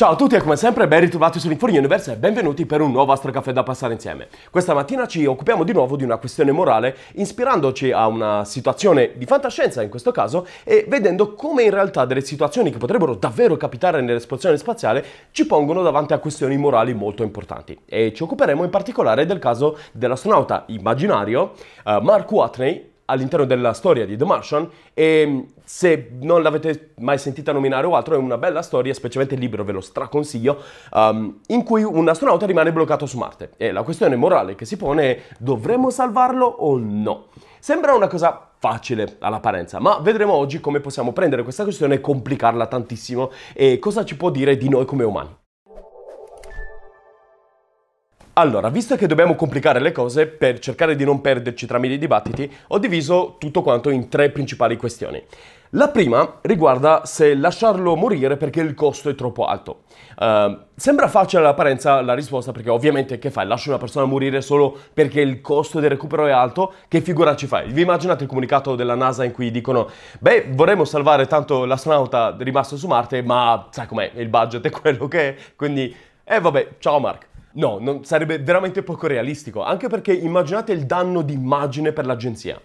Ciao a tutti e come sempre ben ritrovati su Inform Universe e benvenuti per un nuovo Astro Caffè da passare insieme. Questa mattina ci occupiamo di nuovo di una questione morale ispirandoci a una situazione di fantascienza in questo caso e vedendo come in realtà delle situazioni che potrebbero davvero capitare nell'esplosione spaziale ci pongono davanti a questioni morali molto importanti. E ci occuperemo in particolare del caso dell'astronauta immaginario uh, Mark Watney all'interno della storia di The Martian e mm, se non l'avete mai sentita nominare o altro è una bella storia, specialmente il libro ve lo straconsiglio, um, in cui un astronauta rimane bloccato su Marte e la questione morale che si pone è dovremmo salvarlo o no? Sembra una cosa facile all'apparenza, ma vedremo oggi come possiamo prendere questa questione e complicarla tantissimo e cosa ci può dire di noi come umani. Allora, visto che dobbiamo complicare le cose, per cercare di non perderci tra mille dibattiti, ho diviso tutto quanto in tre principali questioni. La prima riguarda se lasciarlo morire perché il costo è troppo alto. Uh, sembra facile all'apparenza la risposta perché ovviamente che fai? Lasci una persona morire solo perché il costo del recupero è alto? Che figura ci fai? Vi immaginate il comunicato della NASA in cui dicono beh vorremmo salvare tanto l'astronauta rimasto su Marte ma sai com'è il budget è quello che è quindi eh, vabbè, ciao Mark. No, non, sarebbe veramente poco realistico, anche perché immaginate il danno di immagine per l'agenzia.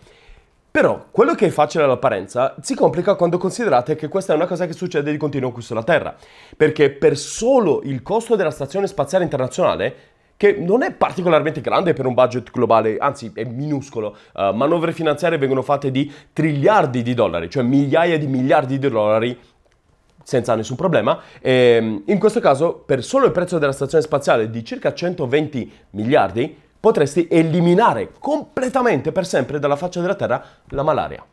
Però quello che è facile all'apparenza si complica quando considerate che questa è una cosa che succede di continuo qui sulla Terra, perché per solo il costo della Stazione Spaziale Internazionale, che non è particolarmente grande per un budget globale, anzi è minuscolo, uh, manovre finanziarie vengono fatte di triliardi di dollari, cioè migliaia di miliardi di dollari senza nessun problema. E, ehm, in questo caso, per solo il prezzo della stazione spaziale di circa 120 miliardi, potresti eliminare completamente per sempre dalla faccia della Terra la malaria.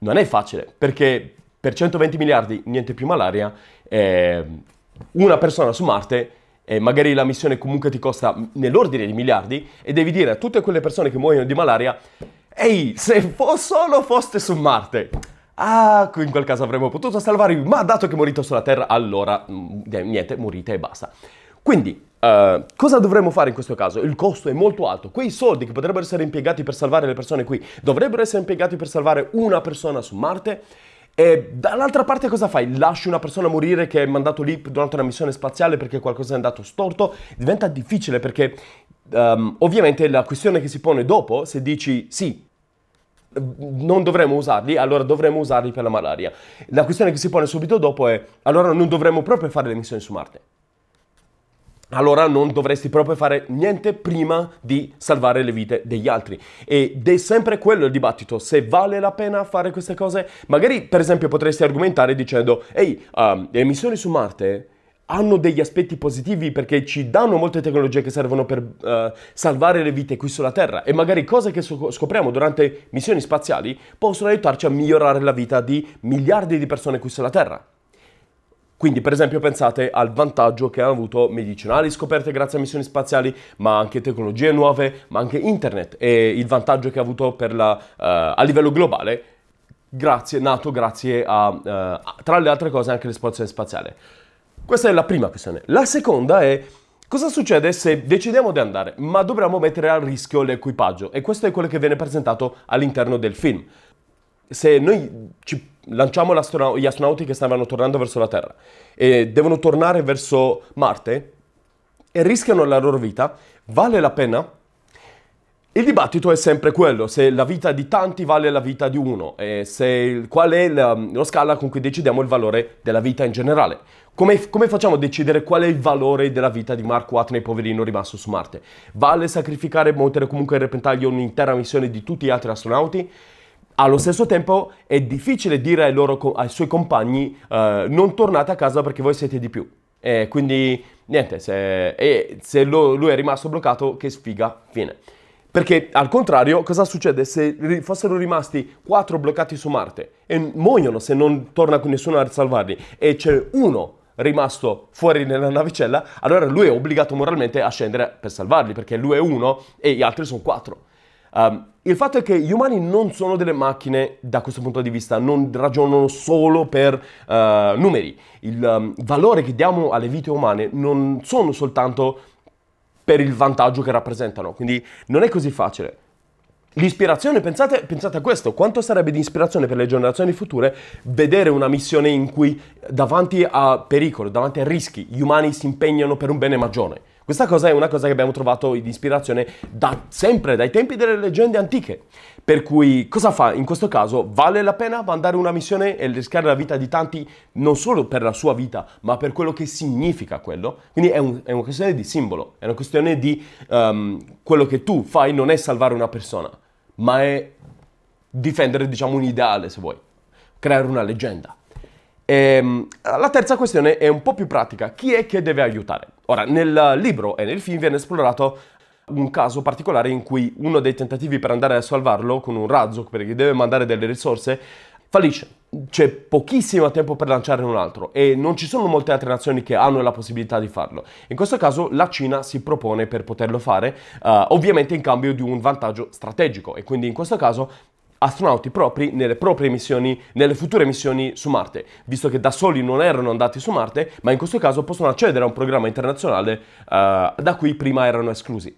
Non è facile, perché per 120 miliardi niente più malaria, eh, una persona su Marte e eh, magari la missione comunque ti costa nell'ordine di miliardi e devi dire a tutte quelle persone che muoiono di malaria, ehi, se fo- solo foste su Marte, Ah, in quel caso avremmo potuto salvarvi, ma dato che è morito sulla Terra, allora mm, niente, morite e basta. Quindi, uh, cosa dovremmo fare in questo caso? Il costo è molto alto. Quei soldi che potrebbero essere impiegati per salvare le persone qui dovrebbero essere impiegati per salvare una persona su Marte. E dall'altra parte cosa fai? Lasci una persona morire che è mandato lì durante una missione spaziale perché qualcosa è andato storto? Diventa difficile perché um, ovviamente la questione che si pone dopo, se dici sì, non dovremmo usarli, allora dovremmo usarli per la malaria. La questione che si pone subito dopo è, allora non dovremmo proprio fare le missioni su Marte. Allora non dovresti proprio fare niente prima di salvare le vite degli altri. Ed è sempre quello il dibattito, se vale la pena fare queste cose. Magari, per esempio, potresti argomentare dicendo, ehi, um, le missioni su Marte hanno degli aspetti positivi perché ci danno molte tecnologie che servono per uh, salvare le vite qui sulla Terra e magari cose che scopriamo durante missioni spaziali possono aiutarci a migliorare la vita di miliardi di persone qui sulla Terra. Quindi per esempio pensate al vantaggio che hanno avuto medicinali scoperte grazie a missioni spaziali, ma anche tecnologie nuove, ma anche internet e il vantaggio che ha avuto la, uh, a livello globale, grazie, nato grazie a, uh, tra le altre cose, anche l'esplorazione spaziale. Questa è la prima questione. La seconda è cosa succede se decidiamo di andare, ma dobbiamo mettere a rischio l'equipaggio? E questo è quello che viene presentato all'interno del film. Se noi ci lanciamo gli astronauti che stavano tornando verso la Terra e devono tornare verso Marte e rischiano la loro vita, vale la pena il dibattito è sempre quello, se la vita di tanti vale la vita di uno, e se, qual è la, lo scala con cui decidiamo il valore della vita in generale. Come, come, facciamo a decidere qual è il valore della vita di Mark Watney, poverino rimasto su Marte? Vale sacrificare e mettere comunque in repentaglio un'intera missione di tutti gli altri astronauti? Allo stesso tempo è difficile dire ai, loro, ai suoi compagni uh, non tornate a casa perché voi siete di più. E eh, quindi niente, se, eh, se lo, lui è rimasto bloccato, che sfiga, fine. Perché al contrario, cosa succede se fossero rimasti quattro bloccati su Marte e muoiono se non torna nessuno a salvarli e c'è uno rimasto fuori nella navicella, allora lui è obbligato moralmente a scendere per salvarli perché lui è uno e gli altri sono quattro. Um, il fatto è che gli umani non sono delle macchine da questo punto di vista, non ragionano solo per uh, numeri. Il um, valore che diamo alle vite umane non sono soltanto per il vantaggio che rappresentano. Quindi non è così facile. L'ispirazione, pensate, pensate, a questo, quanto sarebbe di ispirazione per le generazioni future vedere una missione in cui davanti a pericoli, davanti a rischi, gli umani si impegnano per un bene maggiore. Questa cosa è una cosa che abbiamo trovato di ispirazione da sempre, dai tempi delle leggende antiche. Per cui cosa fa in questo caso? Vale la pena mandare una missione e rischiare la vita di tanti non solo per la sua vita, ma per quello che significa quello? Quindi è, un, è una questione di simbolo, è una questione di um, quello che tu fai non è salvare una persona, ma è difendere diciamo un ideale se vuoi, creare una leggenda. E, ehm, la terza questione è un po' più pratica, chi è che deve aiutare? Ora, nel libro e nel film viene esplorato un caso particolare in cui uno dei tentativi per andare a salvarlo con un razzo, perché deve mandare delle risorse, fallisce. C'è pochissimo tempo per lanciare un altro e non ci sono molte altre nazioni che hanno la possibilità di farlo. In questo caso la Cina si propone per poterlo fare, uh, ovviamente in cambio di un vantaggio strategico e quindi in questo caso astronauti propri nelle proprie missioni, nelle future missioni su Marte, visto che da soli non erano andati su Marte, ma in questo caso possono accedere a un programma internazionale uh, da cui prima erano esclusi.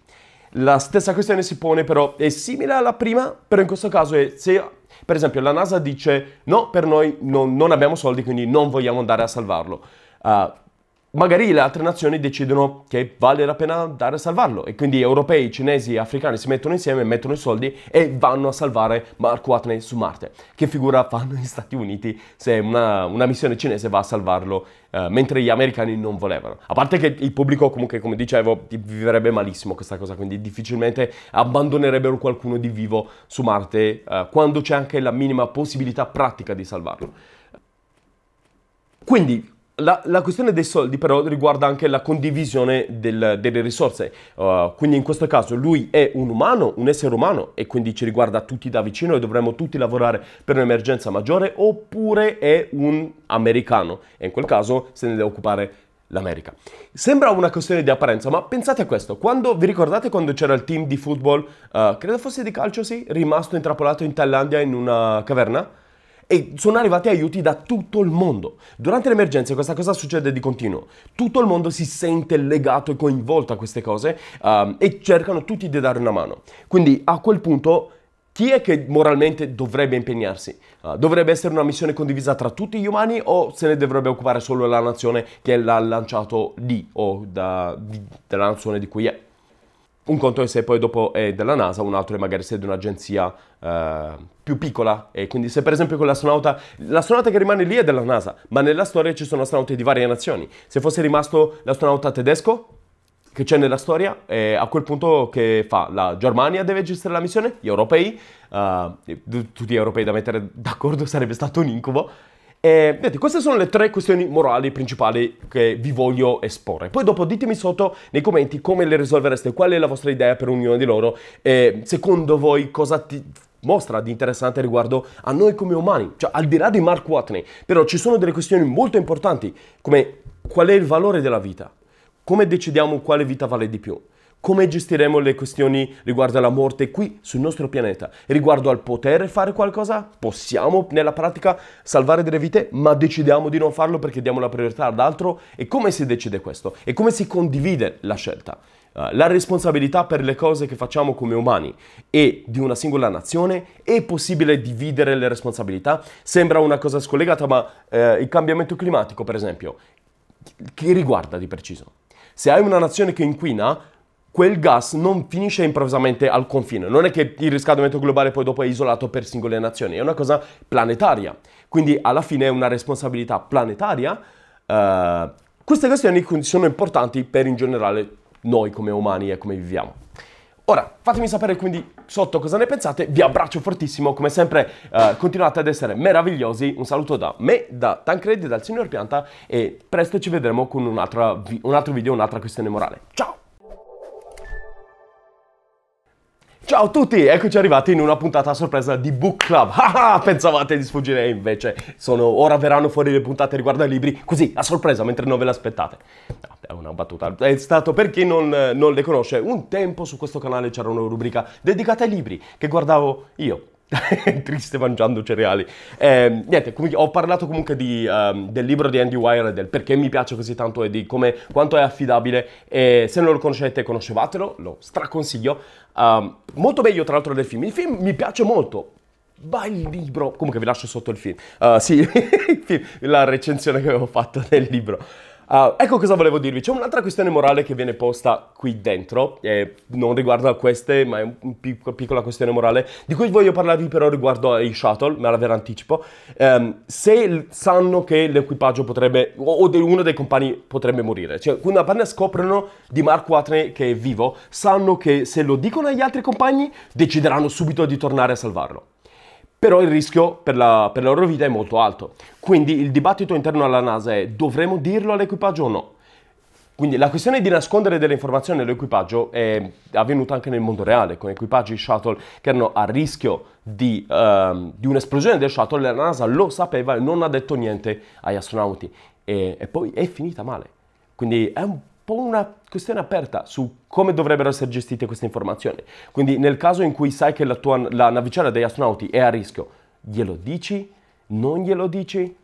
La stessa questione si pone però, è simile alla prima, però in questo caso è se per esempio la NASA dice no, per noi non, non abbiamo soldi, quindi non vogliamo andare a salvarlo. Uh, magari le altre nazioni decidono che vale la pena andare a salvarlo e quindi europei, cinesi e africani si mettono insieme, mettono i soldi e vanno a salvare Mark Watney su Marte. Che figura fanno gli Stati Uniti se una, una missione cinese va a salvarlo eh, mentre gli americani non volevano? A parte che il pubblico comunque, come dicevo, vivrebbe malissimo questa cosa, quindi difficilmente abbandonerebbero qualcuno di vivo su Marte eh, quando c'è anche la minima possibilità pratica di salvarlo. Quindi la, la, questione dei soldi però riguarda anche la condivisione del, delle risorse, uh, quindi in questo caso lui è un umano, un essere umano e quindi ci riguarda tutti da vicino e dovremmo tutti lavorare per un'emergenza maggiore oppure è un americano e in quel caso se ne deve occupare l'America. Sembra una questione di apparenza, ma pensate a questo. Quando, vi ricordate quando c'era il team di football, uh, credo fosse di calcio, sì, rimasto intrappolato in Thailandia in una caverna? e sono arrivati aiuti da tutto il mondo. Durante l'emergenza questa cosa succede di continuo. Tutto il mondo si sente legato e coinvolto a queste cose um, e cercano tutti di dare una mano. Quindi a quel punto chi è che moralmente dovrebbe impegnarsi? Uh, dovrebbe essere una missione condivisa tra tutti gli umani o se ne dovrebbe occupare solo la nazione che l'ha lanciato lì o da, della nazione di cui è? Un conto è se poi dopo è della NASA, un altro è magari se è di un'agenzia eh, più piccola. E quindi se per esempio quell'astronauta, l'astronauta che rimane lì è della NASA, ma nella storia ci sono astronauti di varie nazioni. Se fosse rimasto l'astronauta tedesco, che c'è nella storia, eh, a quel punto che fa? La Germania deve gestire la missione, gli europei, eh, tutti gli europei da mettere d'accordo sarebbe stato un incubo, e, vedete, queste sono le tre questioni morali principali che vi voglio esporre. Poi dopo ditemi sotto nei commenti come le risolvereste, qual è la vostra idea per ognuna di loro, e secondo voi cosa ti mostra di interessante riguardo a noi come umani, cioè al di là di Mark Watney, però ci sono delle questioni molto importanti come qual è il valore della vita, come decidiamo quale vita vale di più, come gestiremo le questioni riguardo alla morte qui sul nostro pianeta. Riguardo al poter fare qualcosa, possiamo nella pratica salvare delle vite, ma decidiamo di non farlo perché diamo la priorità ad altro. E come si decide questo? E come si condivide la scelta? Uh, la responsabilità per le cose che facciamo come umani e di una singola nazione è possibile dividere le responsabilità? Sembra una cosa scollegata, ma uh, il cambiamento climatico, per esempio, che riguarda di preciso? Se hai una nazione che inquina, quel gas non finisce improvvisamente al confine. Non è che il riscaldamento globale poi dopo è isolato per singole nazioni, è una cosa planetaria. Quindi alla fine è una responsabilità planetaria. Uh, queste questioni sono importanti per in generale noi come umani e come viviamo. Ora, fatemi sapere quindi sotto cosa ne pensate, vi abbraccio fortissimo, come sempre uh, continuate ad essere meravigliosi, un saluto da me, da Tancredi, dal signor Pianta e presto ci vedremo con un, vi- un altro video, un'altra questione morale. Ciao! Ciao a tutti, eccoci arrivati in una puntata a sorpresa di Book Club. Ah, ah, pensavate di sfuggire, invece sono, ora verranno fuori le puntate riguardo ai libri, così, a sorpresa, mentre non ve l'aspettate. No, è una battuta. È stato, per chi non, non le conosce, un tempo su questo canale c'era una rubrica dedicata ai libri che guardavo io, triste mangiando cereali. Eh, niente, com- ho parlato comunque di, um, del libro di Andy Wire e del perché mi piace così tanto e di come, quanto è affidabile. E se non lo conoscete, conoscevatelo, lo straconsiglio. Um, molto meglio, tra l'altro, del film. Il film mi piace molto. Vai il libro, comunque vi lascio sotto il film. Uh, sì, la recensione che avevo fatto del libro. Uh, ecco cosa volevo dirvi, c'è un'altra questione morale che viene posta qui dentro, eh, non riguarda queste, ma è una pic- piccola questione morale, di cui voglio parlarvi però riguardo ai shuttle, ma ve l'anticipo. Um, ehm, se sanno che l'equipaggio potrebbe, o, o de- uno dei compagni potrebbe morire, cioè quando appena scoprono di Mark Watney che è vivo, sanno che se lo dicono agli altri compagni, decideranno subito di tornare a salvarlo però il rischio per la, per la loro vita è molto alto. Quindi il dibattito interno alla NASA è dovremmo dirlo all'equipaggio o no? Quindi la questione di nascondere delle informazioni all'equipaggio è avvenuta anche nel mondo reale, con equipaggi shuttle che erano a rischio di, um, di un'esplosione del shuttle, la NASA lo sapeva e non ha detto niente agli astronauti. E, e poi è finita male. Quindi è un pone una questione aperta su come dovrebbero essere gestite queste informazioni. Quindi nel caso in cui sai che la, tua, la navicella degli astronauti è a rischio, glielo dici? Non glielo dici?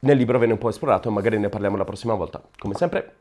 Nel libro viene un po' esplorato magari ne parliamo la prossima volta. Come sempre,